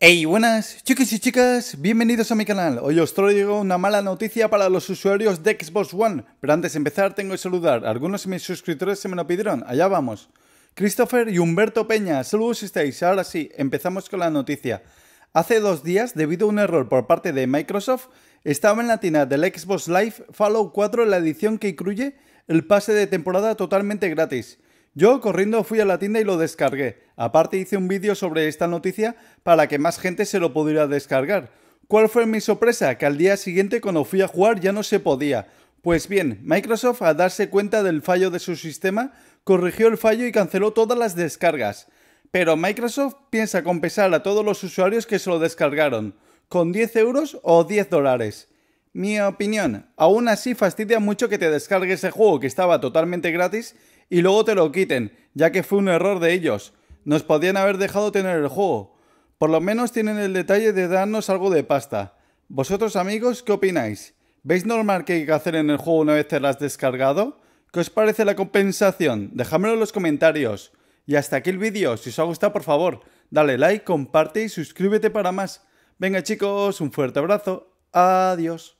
Hey, buenas chicos y chicas, bienvenidos a mi canal. Hoy os traigo una mala noticia para los usuarios de Xbox One, pero antes de empezar tengo que saludar. Algunos de mis suscriptores se me lo pidieron, allá vamos. Christopher y Humberto Peña, saludos estáis. Ahora sí, empezamos con la noticia. Hace dos días, debido a un error por parte de Microsoft, estaba en la tina del Xbox Live Fallout 4 la edición que incluye el pase de temporada totalmente gratis. Yo corriendo fui a la tienda y lo descargué. Aparte hice un vídeo sobre esta noticia para que más gente se lo pudiera descargar. ¿Cuál fue mi sorpresa? Que al día siguiente cuando fui a jugar ya no se podía. Pues bien, Microsoft al darse cuenta del fallo de su sistema, corrigió el fallo y canceló todas las descargas. Pero Microsoft piensa compensar a todos los usuarios que se lo descargaron, con 10 euros o 10 dólares mi opinión. Aún así fastidia mucho que te descargue ese juego que estaba totalmente gratis y luego te lo quiten, ya que fue un error de ellos. Nos podían haber dejado tener el juego. Por lo menos tienen el detalle de darnos algo de pasta. Vosotros amigos, ¿qué opináis? ¿Veis normal que hay que hacer en el juego una vez te lo has descargado? ¿Qué os parece la compensación? Dejadmelo en los comentarios. Y hasta aquí el vídeo. Si os ha gustado, por favor, dale like, comparte y suscríbete para más. Venga chicos, un fuerte abrazo. Adiós.